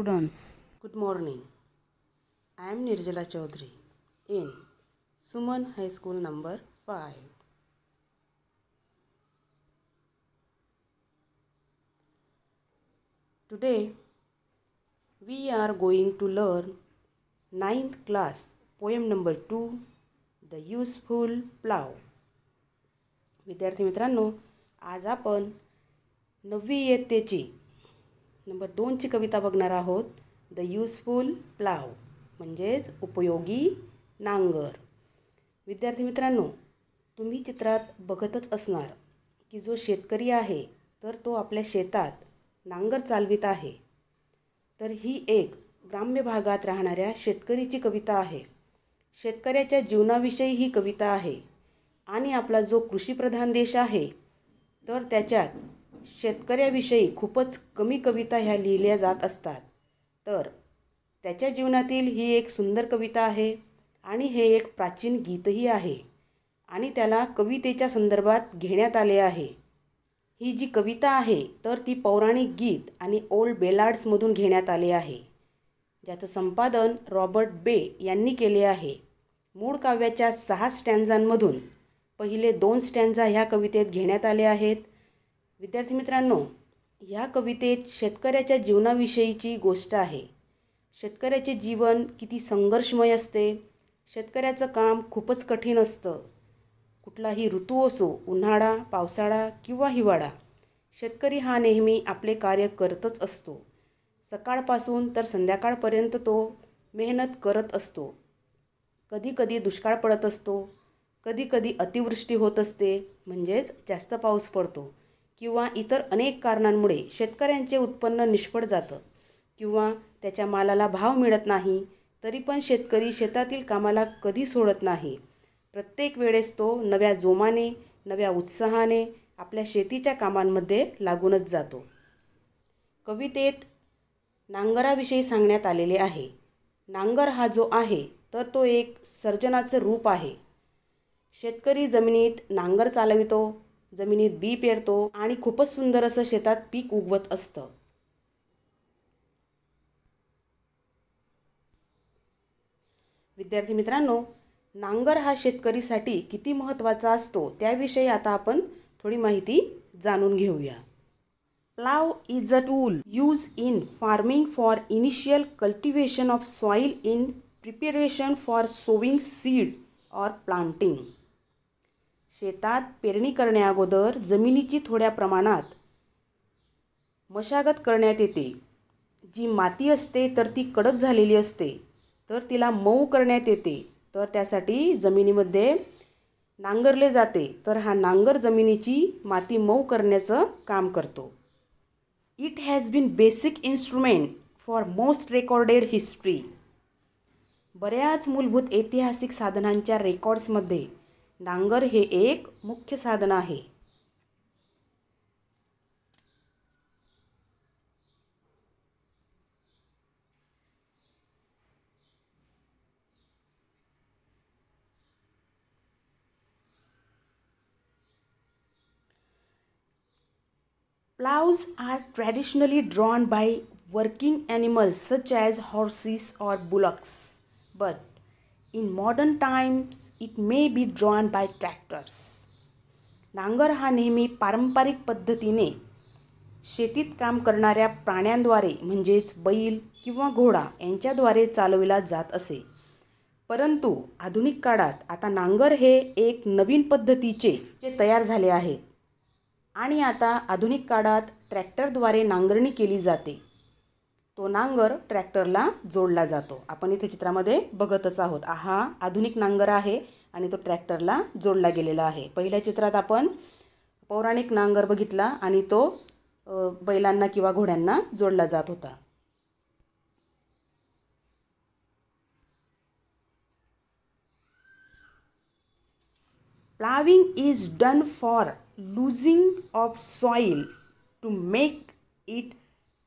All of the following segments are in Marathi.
Students good morning I am Nirjala Chaudhari in Suman high school number five today we are going to learn ninth class poem number two the useful plough विद्यार्थी मित्रांनो आज आपण नववी ययतेची नंबर दोनची कविता बघणार आहोत द यूजफुल प्लाव म्हणजेच उपयोगी नांगर विद्यार्थी मित्रांनो तुम्ही चित्रात बघतच असणार की जो शेतकरी आहे तर तो आपल्या शेतात नांगर चालवित आहे तर ही एक ग्राम्य भागात राहणाऱ्या शेतकरीची कविता आहे शेतकऱ्याच्या जीवनाविषयी ही कविता आहे आणि आपला जो कृषीप्रधान देश आहे तर त्याच्यात शेतकऱ्याविषयी खूपच कमी कविता ह्या लिहिल्या जात असतात तर त्याच्या जीवनातील ही एक सुंदर कविता आहे आणि हे एक प्राचीन गीतही आहे आणि त्याला कवितेच्या संदर्भात घेण्यात आले आहे ही जी कविता आहे तर ती पौराणिक गीत आणि ओल्ड बेलार्ड्समधून घेण्यात आले आहे ज्याचं संपादन रॉबर्ट बे यांनी केले आहे मूळ काव्याच्या सहा स्टँझांमधून पहिले दोन स्टँझा ह्या कवितेत घेण्यात आले आहेत विद्यार्थी मित्रांनो ह्या कवितेत शेतकऱ्याच्या जीवनाविषयीची गोष्ट आहे शेतकऱ्याचे जीवन किती संघर्षमय असते शेतकऱ्याचं काम खूपच कठीण असतं कुठलाही ऋतू असो उन्हाळा पावसाळा किंवा हिवाळा शेतकरी हा नेहमी आपले कार्य करतच असतो सकाळपासून तर संध्याकाळपर्यंत तो मेहनत करत असतो कधीकधी दुष्काळ पडत असतो कधीकधी अतिवृष्टी होत असते म्हणजेच जास्त पाऊस पडतो किंवा इतर अनेक कारणांमुळे शेतकऱ्यांचे उत्पन्न निष्फळ जातं किंवा त्याच्या मालाला भाव मिळत नाही तरी पण शेतकरी शेतातील कामाला कधी सोडत नाही प्रत्येक वेळेस तो नव्या जोमाने नव्या उत्साहाने आपल्या शेतीच्या कामांमध्ये लागूनच जातो कवितेत नांगराविषयी सांगण्यात आलेले आहे नांगर हा जो आहे तर तो एक सर्जनाचं रूप आहे शेतकरी जमिनीत नांगर चालवितो जमिनीत बी पेरतो आणि खूपच सुंदर असं शेतात पीक उगवत असतं विद्यार्थी मित्रांनो नांगर हा शेतकरीसाठी किती महत्त्वाचा असतो त्याविषयी आता आपण थोडी माहिती जाणून घेऊया plough is a tool use in farming for initial cultivation of soil in preparation for sowing seed or planting शेतात पेरणी करण्याअगोदर जमिनीची थोड्या प्रमाणात मशागत करण्यात येते जी माती असते तर ती कडक झालेली असते तर तिला मऊ करण्यात येते तर त्यासाठी जमिनीमध्ये नांगरले जाते तर हा नांगर जमिनीची माती मऊ करण्याचं काम करतो it has been basic instrument for most recorded history बऱ्याच मूलभूत ऐतिहासिक साधनांच्या रेकॉर्ड्समध्ये डांगर हे एक मुख्य साधन आहे Plows are traditionally drawn by working animals such as horses or bullocks, but in modern times it may be drawn by tractors नांगर हा नेहमी पारंपरिक पद्धतीने शेतीत काम करणाऱ्या प्राण्यांद्वारे म्हणजेच बैल किंवा घोडा यांच्याद्वारे चालविला जात असे परंतु आधुनिक काळात आता नांगर हे एक नवीन पद्धतीचे जे तयार झाले आहे आणि आता आधुनिक काळात ट्रॅक्टरद्वारे नांगरणी केली जाते तो नांगर ट्रॅक्टरला जोडला जातो आपण इथे चित्रामध्ये बघतच आहोत हा आधुनिक नांगर आहे आणि तो ट्रॅक्टरला जोडला गेलेला आहे पहिल्या चित्रात आपण पौराणिक नांगर बघितला आणि तो बैलांना किंवा घोड्यांना जोडला जात होता ploughing is done for loosing of soil to make it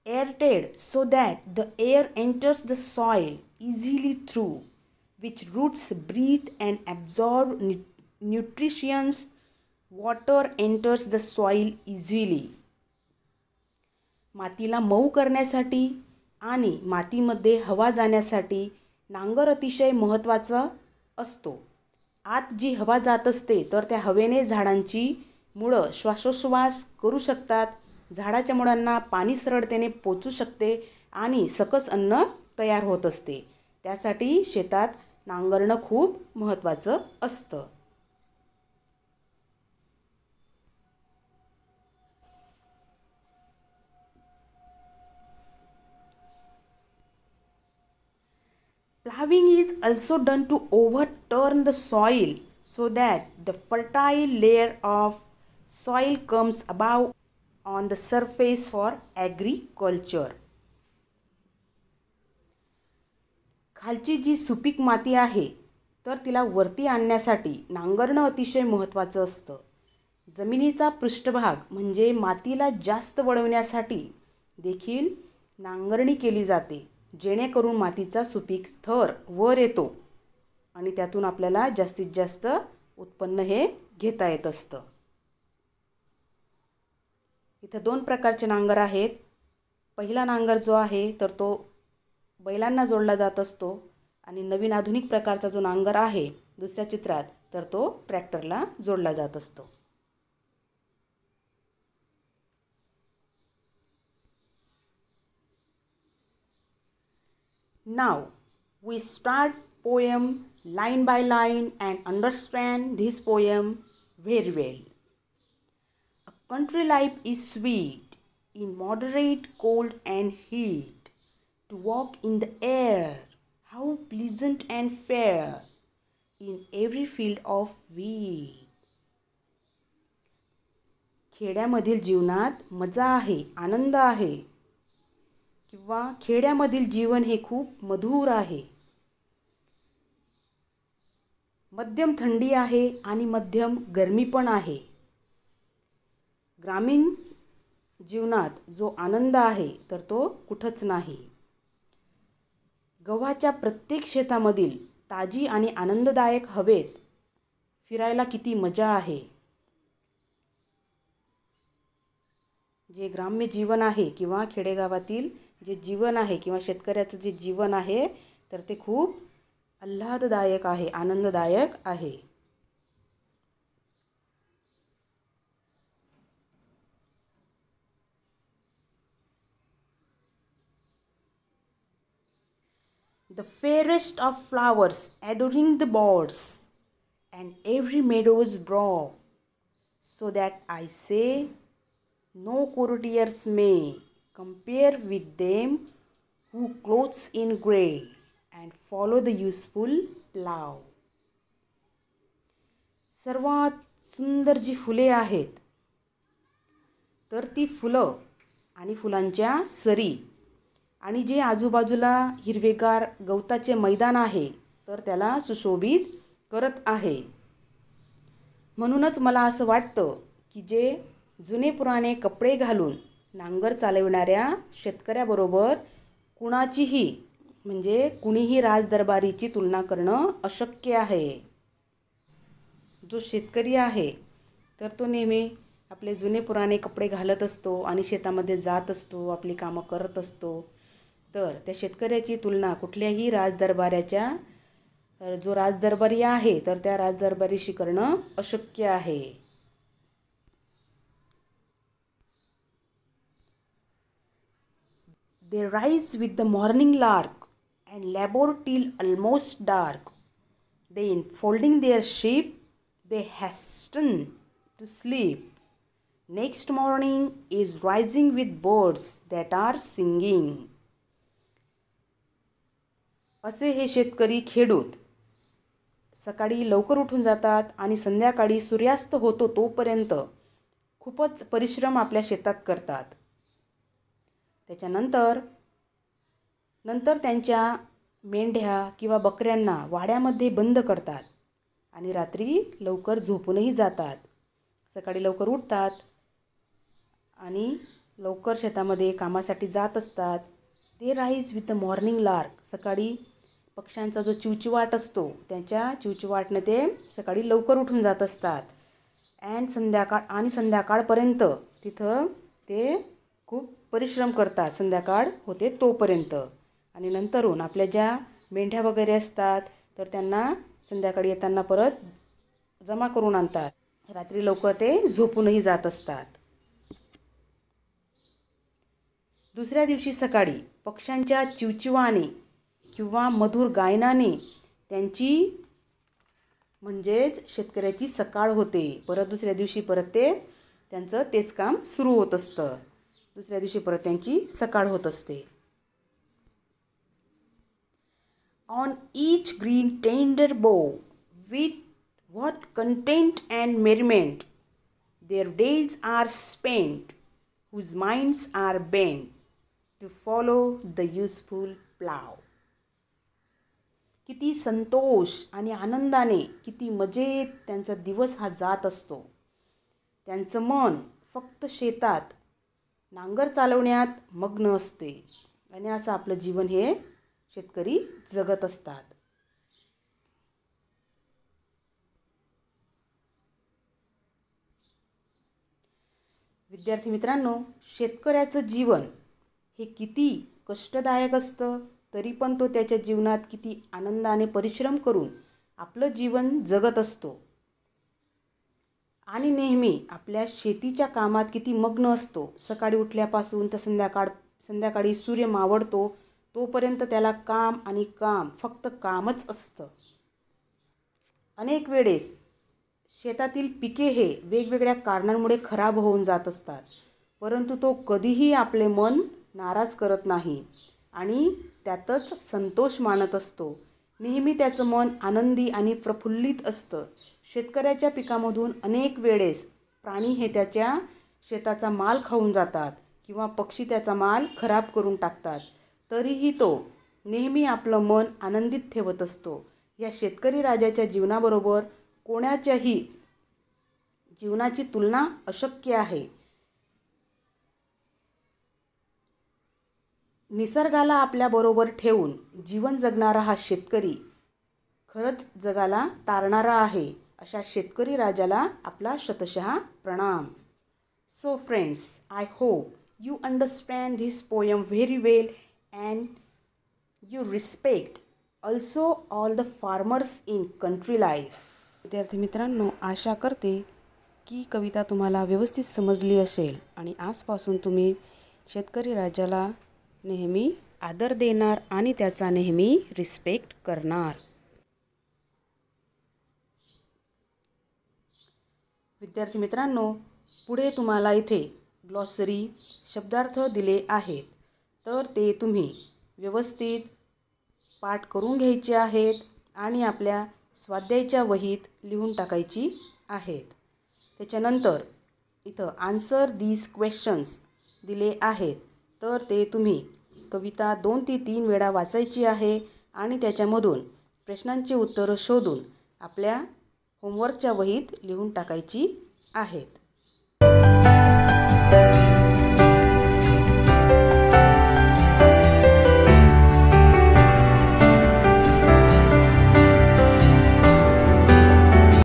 aerated so that the air enters the soil easily through which roots breathe and absorb nutrients water enters the soil easily मातीला मऊ करण्यासाठी आणि मातीमध्ये हवा जाण्यासाठी नांगर अतिशय महत्त्वाचा असतो आत जी हवा जात असते तर त्या हवेने झाडांची मुळं श्वासोश्वास करू शकतात झाडाच्या मुळांना पाणी सरळतेने पोचू शकते आणि सकस अन्न तयार होत असते त्यासाठी शेतात नांगरणं खूप महत्त्वाचं असतं ploughing is also done to over turn the soil so that the fertile layer of soil comes above. on the surface for agriculture. खालची जी सुपीक माती आहे तर तिला वरती आणण्यासाठी नांगरणं अतिशय महत्त्वाचं असतं जमिनीचा पृष्ठभाग म्हणजे मातीला जास्त वळवण्यासाठी देखील नांगरणी केली जाते जेणेकरून मातीचा सुपीक स्थर वर येतो आणि त्यातून आपल्याला जास्तीत जास्त उत्पन्न हे घेता येत असतं इथं दोन प्रकारचे नांगर आहेत पहिला नांगर जो आहे तर तो बैलांना जोडला जात असतो आणि नवीन आधुनिक प्रकारचा जो नांगर आहे दुसऱ्या चित्रात तर तो ट्रॅक्टरला जोडला जात असतो now we start poem line by line and understand this poem very well Country life is sweet in moderate cold and heat. To walk in the air, how pleasant and fair in every field of wheat. खेड्यामधील जीवनात मजा आहे आनंद आहे किंवा खेड्यामधील जीवन हे खूप मधुर आहे मध्यम थंडी आहे आणि मध्यम गरमी पण आहे ग्रामीण जीवनात जो आनंद आहे तर तो कुठंच नाही गव्हाच्या प्रत्येक शेतामधील ताजी आणि आनंददायक हवेत फिरायला किती मजा आहे जे ग्राम्य जीवन आहे किंवा खेडेगावातील जे जीवन आहे किंवा शेतकऱ्याचं जे जीवन आहे तर ते खूप आल्हाददायक आहे आनंददायक आहे the fairest of flowers adoring the borders and every meadow's brow, so that I say, no courtiers may compare with them who clothes in grey and follow the useful plough. सर्वात सुंदर जी फुले आहेत तर ती फुलं आणि फुलांच्या सरी आणि जे आजूबाजूला हिरवेगार गवताचे मैदान आहे तर त्याला सुशोभित करत आहे म्हणूनच मला असं वाटतं की जे जुने पुराणे कपडे घालून नांगर चालविणाऱ्या शेतकऱ्याबरोबर कुणाचीही म्हणजे कुणीही राजदरबारीची तुलना करणं अशक्य आहे जो शेतकरी आहे तर तो नेहमी आपले जुने पुराणे कपडे घालत असतो आणि शेतामध्ये जात असतो आपली कामं करत असतो तर त्या शेतकऱ्याची तुलना कुठल्याही राजदरबाराच्या जो राजदरबारी आहे तर त्या राजदरबारीशी करणं अशक्य आहे they rise with the morning lark and labour till almost dark they in folding their sheep they hasten to sleep next morning is rising with birds that are singing असे हे शेतकरी खेडूत सकाळी लवकर उठून जातात आणि संध्याकाळी सूर्यास्त होतो तोपर्यंत खूपच परिश्रम आपल्या शेतात करतात त्याच्यानंतर नंतर त्यांच्या मेंढ्या किंवा बकऱ्यांना वाड्यामध्ये बंद करतात आणि रात्री लवकर झोपूनही जातात सकाळी लवकर उठतात आणि लवकर शेतामध्ये कामासाठी जात असतात ते rise with the morning lark सकाळी पक्ष्यांचा जो चिवचिवाट असतो त्यांच्या चिवचिवाटनं ते सकाळी लवकर उठून जात असतात अँड संध्याकाळ आणि संध्याकाळपर्यंत तिथं ते खूप परिश्रम करतात संध्याकाळ होते तोपर्यंत आणि नंतरून आपल्या ज्या मेंढ्या वगैरे असतात तर त्यांना संध्याकाळी येताना परत जमा करून आणतात रात्री लवकर ते झोपूनही जात असतात दुसऱ्या दिवशी सकाळी पक्ष्यांच्या चिवचिवाने किंवा मधुर गायनाने त्यांची म्हणजेच शेतकऱ्याची सकाळ होते परत दुसऱ्या दिवशी परत ते त्यांचं तेच काम सुरू होत असतं दुसऱ्या दिवशी परत त्यांची सकाळ होत असते on each green tender bough with what content and merriment their days are spent whose minds are bent to follow the useful plough किती संतोष आणि आनंदाने किती मजेत त्यांचा दिवस हा जात असतो त्यांचं मन फक्त शेतात नांगर चालवण्यात मग्न असते आणि असं आपलं जीवन हे शेतकरी जगत असतात विद्यार्थी मित्रांनो शेतकऱ्याचं जीवन हे किती कष्टदायक असतं तरी पण तो त्याच्या जीवनात किती आनंदाने परिश्रम करून आपलं जीवन जगत असतो आणि नेहमी आपल्या शेतीच्या कामात किती मग्न असतो सकाळी उठल्यापासून तर संध्याकाळ संध्याकाळी सूर्य मावळतो तोपर्यंत त्याला काम आणि काम फक्त कामच असतं अनेक वेळेस शेतातील पिके हे वेगवेगळ्या कारणांमुळे खराब होऊन जात असतात परंतु तो कधीही आपले मन नाराज करत नाही आणि त्यातच संतोष मानत असतो नेहमी त्याचं मन आनंदी आणि प्रफुल्लित असतं शेतकऱ्याच्या पिकामधून अनेक वेळेस प्राणी हे त्याच्या शेताचा माल खाऊन जातात किंवा पक्षी त्याचा माल खराब करून टाकतात तरीही तो नेहमी आपलं मन आनंदित ठेवत असतो या शेतकरी राजाच्या जीवनाबरोबर कोणाच्याही जीवनाची तुलना अशक्य आहे निसर्गाला आपल्याबरोबर ठेवून जीवन जगणारा हा शेतकरी खरंच जगाला तारणारा आहे अशा शेतकरी राजाला आपला शतशः प्रणाम so friends I hope you understand this poem very well and you respect also all the farmers in country life विद्यार्थी मित्रांनो आशा करते की कविता तुम्हाला व्यवस्थित समजली असेल आणि आजपासून तुम्ही शेतकरी राजाला नेहमी आदर देणार आणि त्याचा नेहमी रिस्पेक्ट करणार विद्यार्थी मित्रांनो पुढे तुम्हाला इथे ग्लॉसरी शब्दार्थ दिले आहेत तर ते तुम्ही व्यवस्थित पाठ करून घ्यायचे आहेत आणि आपल्या स्वाध्यायच्या वहीत लिहून टाकायची आहेत त्याच्यानंतर इथं आन्सर दीज क्वेश्चन्स दिले आहेत तर ते तुम्ही कविता दोन ते तीन वेळा वाचायची आहे आणि त्याच्यामधून प्रश्नांची उत्तरं शोधून आपल्या होमवर्कच्या वहीत लिहून टाकायची आहेत